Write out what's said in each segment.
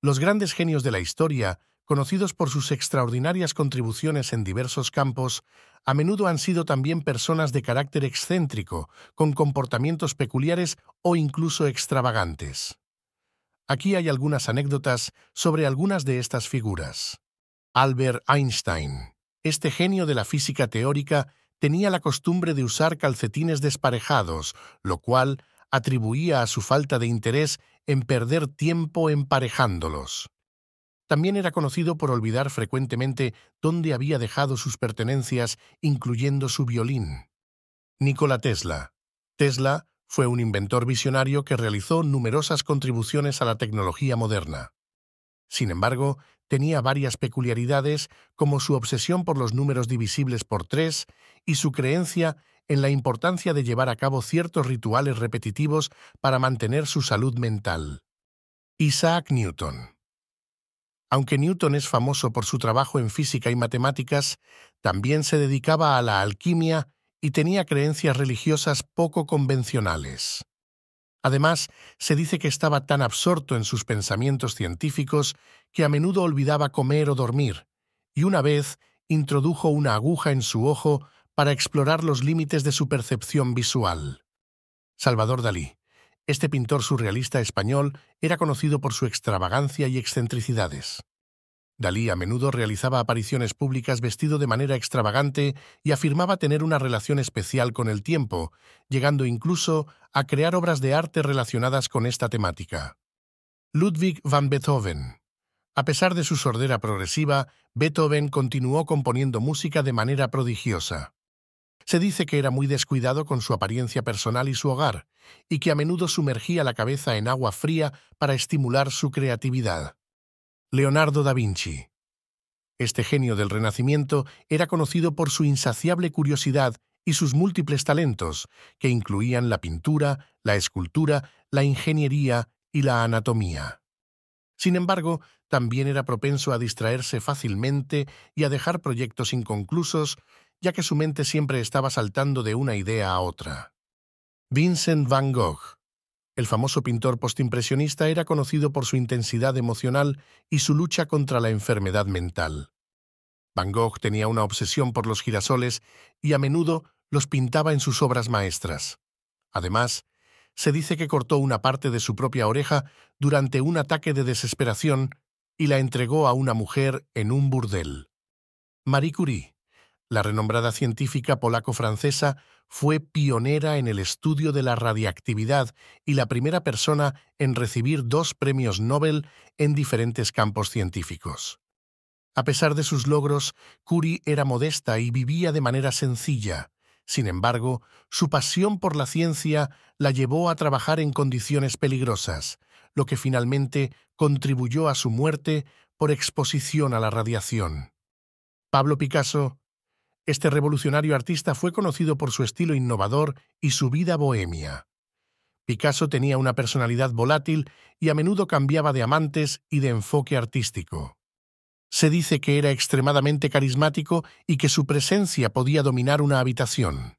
los grandes genios de la historia, conocidos por sus extraordinarias contribuciones en diversos campos, a menudo han sido también personas de carácter excéntrico, con comportamientos peculiares o incluso extravagantes. Aquí hay algunas anécdotas sobre algunas de estas figuras. Albert Einstein. Este genio de la física teórica tenía la costumbre de usar calcetines desparejados, lo cual atribuía a su falta de interés en perder tiempo emparejándolos. También era conocido por olvidar frecuentemente dónde había dejado sus pertenencias, incluyendo su violín. Nikola Tesla. Tesla fue un inventor visionario que realizó numerosas contribuciones a la tecnología moderna. Sin embargo, tenía varias peculiaridades como su obsesión por los números divisibles por tres y su creencia en la importancia de llevar a cabo ciertos rituales repetitivos para mantener su salud mental. Isaac Newton Aunque Newton es famoso por su trabajo en física y matemáticas, también se dedicaba a la alquimia y tenía creencias religiosas poco convencionales. Además, se dice que estaba tan absorto en sus pensamientos científicos que a menudo olvidaba comer o dormir, y una vez introdujo una aguja en su ojo para explorar los límites de su percepción visual. Salvador Dalí. Este pintor surrealista español era conocido por su extravagancia y excentricidades. Dalí a menudo realizaba apariciones públicas vestido de manera extravagante y afirmaba tener una relación especial con el tiempo, llegando incluso a crear obras de arte relacionadas con esta temática. Ludwig van Beethoven. A pesar de su sordera progresiva, Beethoven continuó componiendo música de manera prodigiosa. Se dice que era muy descuidado con su apariencia personal y su hogar, y que a menudo sumergía la cabeza en agua fría para estimular su creatividad. Leonardo da Vinci. Este genio del Renacimiento era conocido por su insaciable curiosidad y sus múltiples talentos, que incluían la pintura, la escultura, la ingeniería y la anatomía. Sin embargo, también era propenso a distraerse fácilmente y a dejar proyectos inconclusos, ya que su mente siempre estaba saltando de una idea a otra. Vincent van Gogh el famoso pintor postimpresionista era conocido por su intensidad emocional y su lucha contra la enfermedad mental. Van Gogh tenía una obsesión por los girasoles y a menudo los pintaba en sus obras maestras. Además, se dice que cortó una parte de su propia oreja durante un ataque de desesperación y la entregó a una mujer en un burdel. Marie Curie la renombrada científica polaco-francesa fue pionera en el estudio de la radiactividad y la primera persona en recibir dos premios Nobel en diferentes campos científicos. A pesar de sus logros, Curie era modesta y vivía de manera sencilla. Sin embargo, su pasión por la ciencia la llevó a trabajar en condiciones peligrosas, lo que finalmente contribuyó a su muerte por exposición a la radiación. Pablo Picasso este revolucionario artista fue conocido por su estilo innovador y su vida bohemia. Picasso tenía una personalidad volátil y a menudo cambiaba de amantes y de enfoque artístico. Se dice que era extremadamente carismático y que su presencia podía dominar una habitación.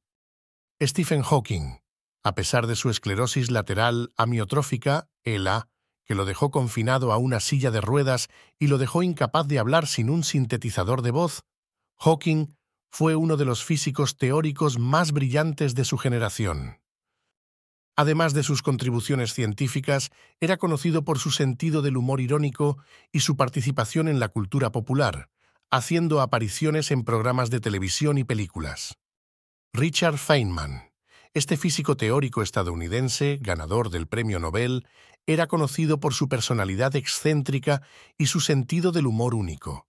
Stephen Hawking, a pesar de su esclerosis lateral amiotrófica, ELA, que lo dejó confinado a una silla de ruedas y lo dejó incapaz de hablar sin un sintetizador de voz, Hawking fue uno de los físicos teóricos más brillantes de su generación. Además de sus contribuciones científicas, era conocido por su sentido del humor irónico y su participación en la cultura popular, haciendo apariciones en programas de televisión y películas. Richard Feynman, este físico teórico estadounidense, ganador del Premio Nobel, era conocido por su personalidad excéntrica y su sentido del humor único.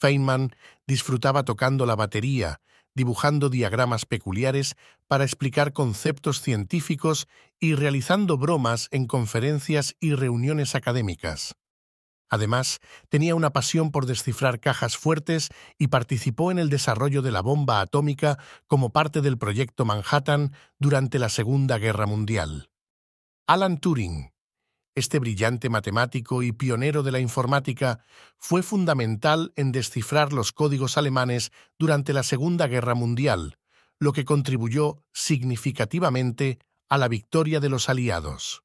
Feynman disfrutaba tocando la batería, dibujando diagramas peculiares para explicar conceptos científicos y realizando bromas en conferencias y reuniones académicas. Además, tenía una pasión por descifrar cajas fuertes y participó en el desarrollo de la bomba atómica como parte del proyecto Manhattan durante la Segunda Guerra Mundial. Alan Turing este brillante matemático y pionero de la informática fue fundamental en descifrar los códigos alemanes durante la Segunda Guerra Mundial, lo que contribuyó significativamente a la victoria de los aliados.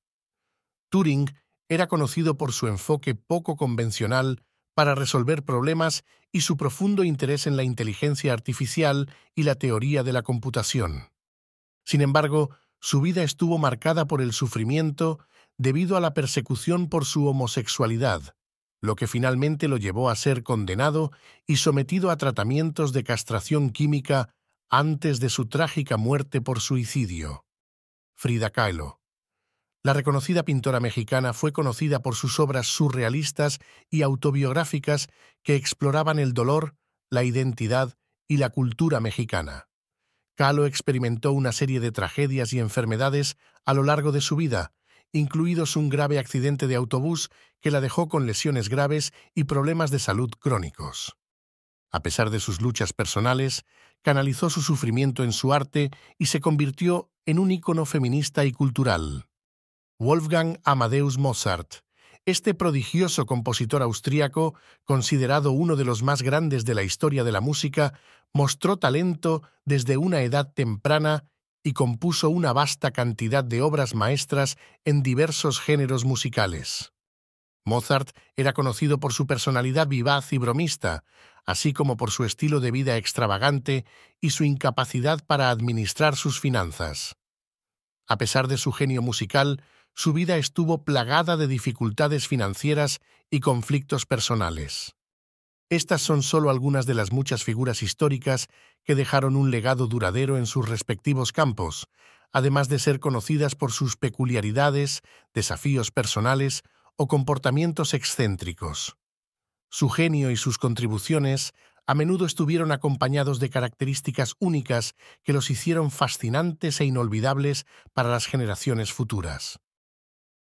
Turing era conocido por su enfoque poco convencional para resolver problemas y su profundo interés en la inteligencia artificial y la teoría de la computación. Sin embargo, su vida estuvo marcada por el sufrimiento debido a la persecución por su homosexualidad, lo que finalmente lo llevó a ser condenado y sometido a tratamientos de castración química antes de su trágica muerte por suicidio. Frida Kahlo. La reconocida pintora mexicana fue conocida por sus obras surrealistas y autobiográficas que exploraban el dolor, la identidad y la cultura mexicana. Kahlo experimentó una serie de tragedias y enfermedades a lo largo de su vida, incluidos un grave accidente de autobús que la dejó con lesiones graves y problemas de salud crónicos. A pesar de sus luchas personales, canalizó su sufrimiento en su arte y se convirtió en un ícono feminista y cultural. Wolfgang Amadeus Mozart, este prodigioso compositor austríaco, considerado uno de los más grandes de la historia de la música, mostró talento desde una edad temprana y compuso una vasta cantidad de obras maestras en diversos géneros musicales. Mozart era conocido por su personalidad vivaz y bromista, así como por su estilo de vida extravagante y su incapacidad para administrar sus finanzas. A pesar de su genio musical, su vida estuvo plagada de dificultades financieras y conflictos personales. Estas son solo algunas de las muchas figuras históricas que dejaron un legado duradero en sus respectivos campos, además de ser conocidas por sus peculiaridades, desafíos personales o comportamientos excéntricos. Su genio y sus contribuciones a menudo estuvieron acompañados de características únicas que los hicieron fascinantes e inolvidables para las generaciones futuras.